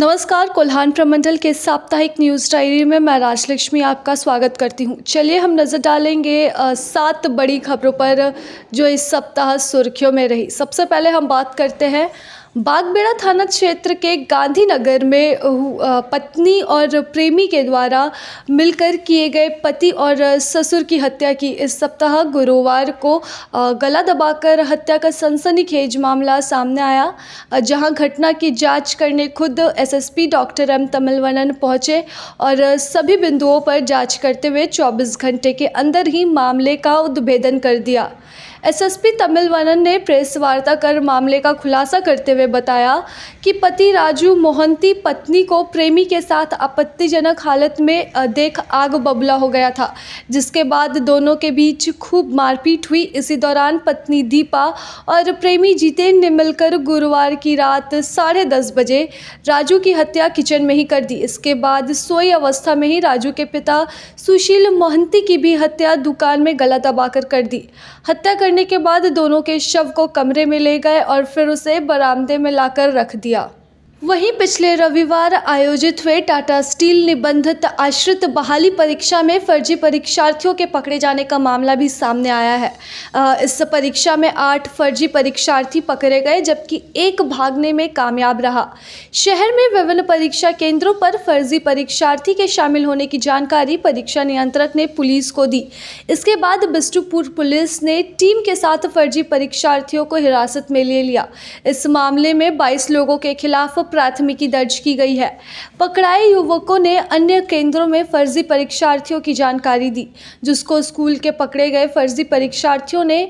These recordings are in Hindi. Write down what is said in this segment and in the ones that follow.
नमस्कार कोल्हान प्रमंडल के साप्ताहिक न्यूज़ डायरी में मैं राजलक्ष्मी आपका स्वागत करती हूं। चलिए हम नज़र डालेंगे सात बड़ी खबरों पर जो इस सप्ताह सुर्खियों में रही सबसे पहले हम बात करते हैं बागबेड़ा थाना क्षेत्र के गांधीनगर में पत्नी और प्रेमी के द्वारा मिलकर किए गए पति और ससुर की हत्या की इस सप्ताह गुरुवार को गला दबाकर हत्या का सनसनीखेज मामला सामने आया जहां घटना की जांच करने खुद एसएसपी डॉक्टर एम तमिलवनन पहुंचे और सभी बिंदुओं पर जांच करते हुए 24 घंटे के अंदर ही मामले का उद्भेदन कर दिया एसएसपी तमिलवनन ने प्रेस वार्ता कर मामले का खुलासा करते हुए बताया कि पति राजू मोहंती पत्नी को प्रेमी के साथ आपत्तिजनक हालत में देख आग बबला हो गया था जिसके बाद दोनों के बीच खूब मारपीट हुई इसी दौरान पत्नी दीपा और प्रेमी जितेन ने मिलकर गुरुवार की रात साढ़े दस बजे राजू की हत्या किचन में ही कर दी इसके बाद सोई अवस्था में ही राजू के पिता सुशील मोहंती की भी हत्या दुकान में गला दबाकर कर दी हत्या कर करने के बाद दोनों के शव को कमरे में ले गए और फिर उसे बरामदे में लाकर रख दिया वहीं पिछले रविवार आयोजित हुए टाटा स्टील निबंधित आश्रित बहाली परीक्षा में फर्जी परीक्षार्थियों के पकड़े जाने का मामला भी सामने आया है इस परीक्षा में आठ फर्जी परीक्षार्थी पकड़े गए जबकि एक भागने में कामयाब रहा शहर में विभिन्न परीक्षा केंद्रों पर फर्जी परीक्षार्थी के शामिल होने की जानकारी परीक्षा नियंत्रक ने पुलिस को दी इसके बाद बिस्टुपुर पुलिस ने टीम के साथ फर्जी परीक्षार्थियों को हिरासत में ले लिया इस मामले में बाईस लोगों के खिलाफ प्राथमिकी दर्ज की गई है पकड़ाए युवकों ने अन्य केंद्रों में फर्जी परीक्षार्थियों की जानकारी दी जिसको स्कूल के पकड़े गए फर्जी परीक्षार्थियों ने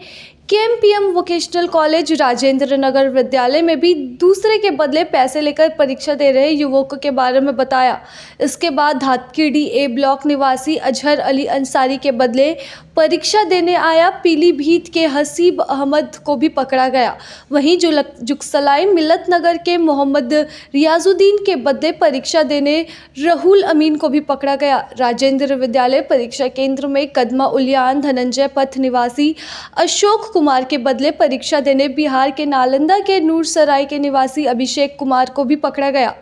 K M P M vocational college Rajendra Nagar विद्यालय में भी दूसरे के बदले पैसे लेकर परीक्षा दे रहे युवकों के बारे में बताया इसके बाद धातकी ए ब्लॉक निवासी अजहर अली अंसारी के बदले परीक्षा देने आया पीलीभीत के हसीब अहमद को भी पकड़ा गया वहीं जो जुगसलाई मिलत नगर के मोहम्मद रियाजुद्दीन के बदले परीक्षा देने राहुल अमीन को भी पकड़ा गया राजेंद्र विद्यालय परीक्षा केंद्र में कदमा उलियान धनंजय पथ निवासी अशोक कुमार के बदले परीक्षा देने बिहार के नालंदा के नूरसराय के निवासी अभिषेक कुमार को भी पकड़ा गया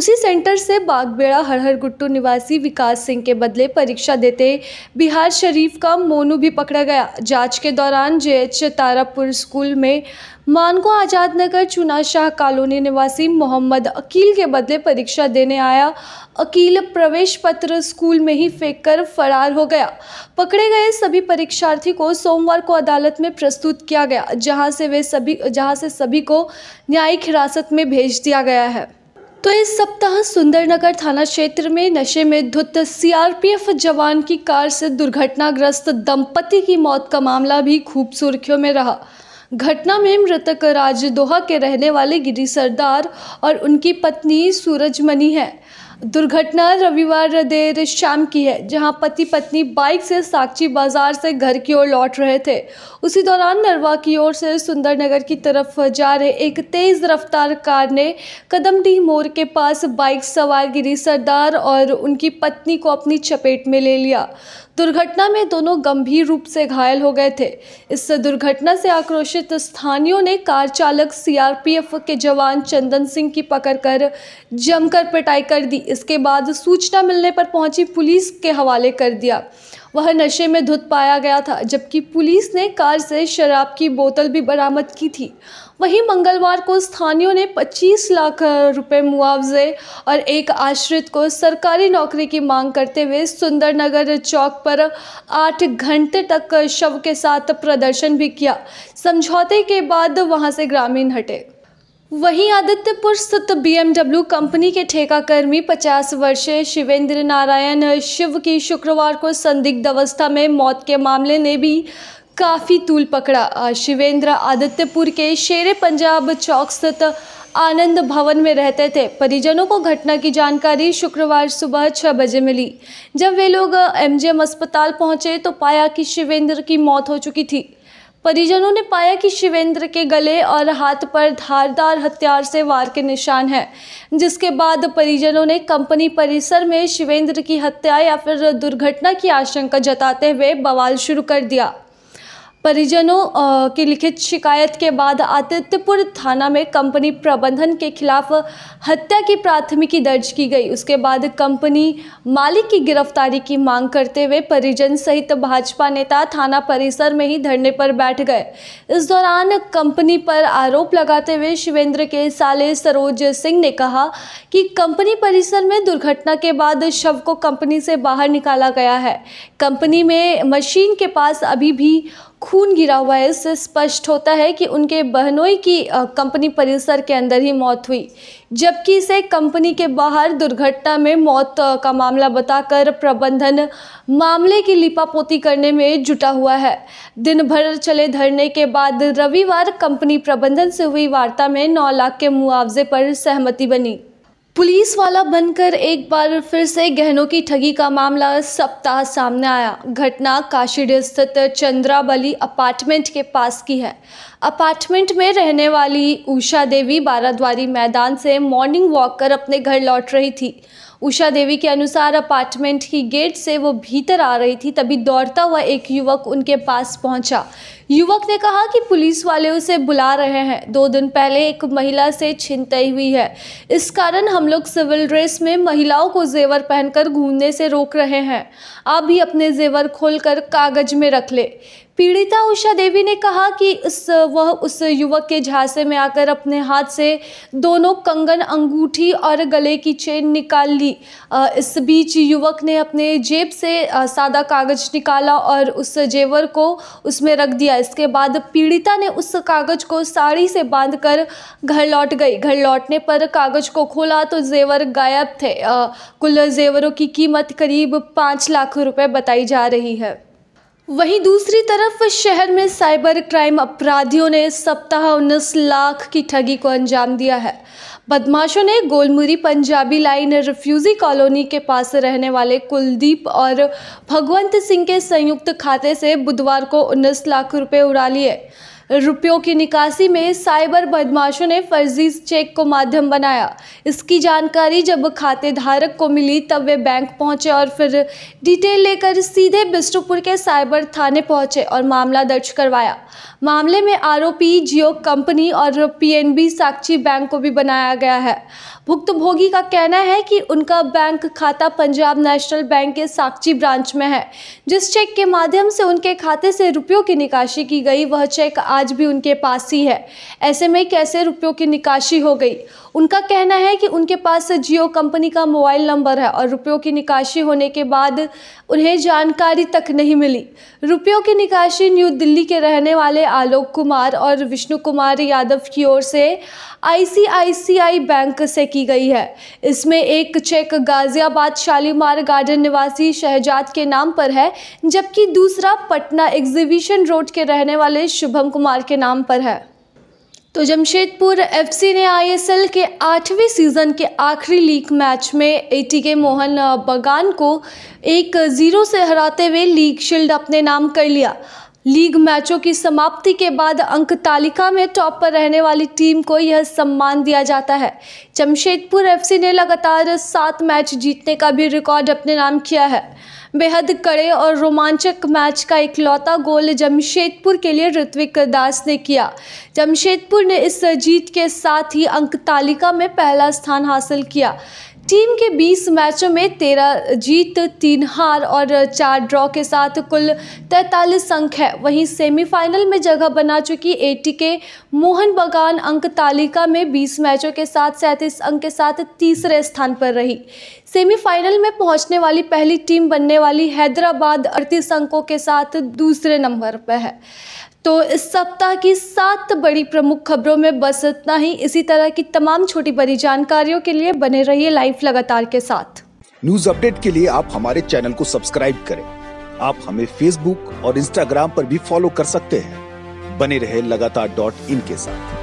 उसी सेंटर से बागबेड़ा हरहर गुट्टू निवासी विकास सिंह के बदले परीक्षा देते बिहार शरीफ का मोनू भी पकड़ा गया जांच के दौरान जे एच तारापुर स्कूल में मानको आज़ाद नगर चुना शाह कॉलोनी निवासी मोहम्मद अकील के बदले परीक्षा देने आया अकील प्रवेश पत्र स्कूल में ही फेंक कर फरार हो गया पकड़े गए सभी परीक्षार्थी को सोमवार को अदालत में प्रस्तुत प्रस्तुत किया गया जहां से वे सभी जहां से सभी को न्यायिक हिरासत में भेज दिया गया है तो इस सप्ताह सुंदरनगर थाना क्षेत्र में नशे में धुत सीआरपीएफ जवान की कार से दुर्घटनाग्रस्त दंपति की मौत का मामला भी खूब सुर्खियों में रहा घटना में मृतक राजदोहा के रहने वाले गिरी सरदार और उनकी पत्नी सूरजमणि हैं दुर्घटना रविवार देर शाम की है जहां पति पत्नी बाइक से साक्षी बाजार से घर की ओर लौट रहे थे उसी दौरान नरवा की ओर से सुंदरनगर की तरफ जा रहे एक तेज रफ्तार कार ने कदमडी मोर के पास बाइक सवार गिरी सरदार और उनकी पत्नी को अपनी चपेट में ले लिया दुर्घटना में दोनों गंभीर रूप से घायल हो गए थे इस दुर्घटना से आक्रोशित स्थानियों ने कार चालक सीआरपीएफ के जवान चंदन सिंह की पकड़ कर जमकर पिटाई कर दी इसके बाद सूचना मिलने पर पहुंची पुलिस के हवाले कर दिया वह नशे में धुत पाया गया था जबकि पुलिस ने कार से शराब की बोतल भी बरामद की थी वहीं मंगलवार को स्थानीय ने 25 लाख रुपए मुआवजे और एक आश्रित को सरकारी नौकरी की मांग करते हुए सुंदरनगर चौक पर आठ घंटे तक शव के साथ प्रदर्शन भी किया समझौते के बाद वहां से ग्रामीण हटे वहीं आदित्यपुर स्थित बीएमडब्ल्यू कंपनी के ठेका कर्मी पचास वर्षीय शिवेंद्र नारायण शिव की शुक्रवार को संदिग्ध अवस्था में मौत के मामले ने भी काफ़ी तूल पकड़ा शिवेंद्र आदित्यपुर के शेर पंजाब चौक स्थित आनंद भवन में रहते थे परिजनों को घटना की जानकारी शुक्रवार सुबह छः बजे मिली जब वे लोग एमजीएम अस्पताल पहुंचे तो पाया कि शिवेंद्र की मौत हो चुकी थी परिजनों ने पाया कि शिवेंद्र के गले और हाथ पर धारदार हथियार से वार के निशान हैं जिसके बाद परिजनों ने कंपनी परिसर में शिवेंद्र की हत्या या फिर दुर्घटना की आशंका जताते हुए बवाल शुरू कर दिया परिजनों की लिखित शिकायत के बाद आदित्यपुर थाना में कंपनी प्रबंधन के खिलाफ हत्या की प्राथमिकी दर्ज की गई उसके बाद कंपनी मालिक की गिरफ्तारी की मांग करते हुए परिजन सहित भाजपा नेता थाना परिसर में ही धरने पर बैठ गए इस दौरान कंपनी पर आरोप लगाते हुए शिवेंद्र के साले सरोज सिंह ने कहा कि कंपनी परिसर में दुर्घटना के बाद शव को कंपनी से बाहर निकाला गया है कंपनी में मशीन के पास अभी भी खून गिरा हुआ है इससे स्पष्ट होता है कि उनके बहनोई की कंपनी परिसर के अंदर ही मौत हुई जबकि इसे कंपनी के बाहर दुर्घटना में मौत का मामला बताकर प्रबंधन मामले की लिपापोती करने में जुटा हुआ है दिन भर चले धरने के बाद रविवार कंपनी प्रबंधन से हुई वार्ता में 9 लाख के मुआवजे पर सहमति बनी पुलिस वाला बनकर एक बार फिर से गहनों की ठगी का मामला सप्ताह सामने आया घटना काशीड स्थित चंद्राबली अपार्टमेंट के पास की है अपार्टमेंट में रहने वाली उषा देवी बाराद्वारी मैदान से मॉर्निंग वॉक कर अपने घर लौट रही थी उषा देवी के अनुसार अपार्टमेंट की गेट से वो भीतर आ रही थी तभी दौड़ता हुआ एक युवक उनके पास पहुंचा युवक ने कहा कि पुलिस वाले उसे बुला रहे हैं दो दिन पहले एक महिला से छिनतई हुई है इस कारण हम लोग सिविल ड्रेस में महिलाओं को जेवर पहनकर घूमने से रोक रहे हैं आप भी अपने जेवर खोलकर कागज में रख ले पीड़िता उषा देवी ने कहा कि उस वह उस युवक के झांसे में आकर अपने हाथ से दोनों कंगन अंगूठी और गले की चेन निकाल ली इस बीच युवक ने अपने जेब से सादा कागज निकाला और उस जेवर को उसमें रख दिया इसके बाद पीड़िता ने उस कागज को साड़ी से बांधकर घर लौट गई घर लौटने पर कागज को खोला तो जेवर गायब थे कुल जेवरों की कीमत करीब पाँच लाख रुपये बताई जा रही है वहीं दूसरी तरफ शहर में साइबर क्राइम अपराधियों ने सप्ताह उन्नीस लाख की ठगी को अंजाम दिया है बदमाशों ने Golmuri Punjabi line refugee colony के पास रहने वाले कुलदीप और भगवंत सिंह के संयुक्त खाते से बुधवार को उन्नीस लाख रुपए उड़ा लिए रुपयों की निकासी में साइबर बदमाशों ने फर्जी चेक को माध्यम बनाया इसकी जानकारी जब खाते धारक को मिली तब वे बैंक पहुंचे और फिर डिटेल लेकर सीधे बिष्णुपुर के साइबर थाने पहुंचे और मामला दर्ज करवाया मामले में आरोपी जियो कंपनी और पीएनबी साक्षी बैंक को भी बनाया गया है भुक्तभोगी का कहना है कि उनका बैंक खाता पंजाब नेशनल बैंक के साक्षी ब्रांच में है जिस चेक के माध्यम से उनके खाते से रुपयों की निकासी की गई वह चेक आज आज भी उनके पास ही है ऐसे में कैसे रुपयों की निकासी हो गई उनका कहना है कि उनके पास जियो कंपनी का मोबाइल नंबर है और रुपयों की निकासी होने के बाद उन्हें जानकारी तक नहीं मिली रुपयों की निकासी न्यू दिल्ली के रहने वाले आलोक कुमार और विष्णु कुमार यादव की ओर से आईसीआईसीआई बैंक से की गई है इसमें एक चेक गाज़ियाबाद शालीमार गार्डन निवासी शहजाद के नाम पर है जबकि दूसरा पटना एग्जीबिशन रोड के रहने वाले शुभम कुमार कुमार के नाम पर है तो जमशेदपुर एफसी ने आईएसएल के आठवें सीज़न के आखिरी लीग मैच में एटीके मोहन बगान को एक ज़ीरो से हराते हुए लीग शील्ड अपने नाम कर लिया लीग मैचों की समाप्ति के बाद अंक तालिका में टॉप पर रहने वाली टीम को यह सम्मान दिया जाता है जमशेदपुर एफसी ने लगातार सात मैच जीतने का भी रिकॉर्ड अपने नाम किया है बेहद कड़े और रोमांचक मैच का इकलौता गोल जमशेदपुर के लिए ऋत्विक दास ने किया जमशेदपुर ने इस जीत के साथ ही अंक तालिका में पहला स्थान हासिल किया टीम के 20 मैचों में 13 जीत तीन हार और चार ड्रॉ के साथ कुल 43 अंक है वहीं सेमीफाइनल में जगह बना चुकी एटी के मोहन बगान अंक तालिका में 20 मैचों के साथ सैंतीस अंक के साथ तीसरे स्थान पर रही सेमीफाइनल में पहुंचने वाली पहली टीम बनने वाली हैदराबाद अड़तीस अंकों के साथ दूसरे नंबर पर है तो इस सप्ताह की सात बड़ी प्रमुख खबरों में बस इतना ही इसी तरह की तमाम छोटी बड़ी जानकारियों के लिए बने रहिए लाइव लगातार के साथ न्यूज अपडेट के लिए आप हमारे चैनल को सब्सक्राइब करें आप हमें फेसबुक और इंस्टाग्राम पर भी फॉलो कर सकते हैं बने रहे लगातार डॉट इन के साथ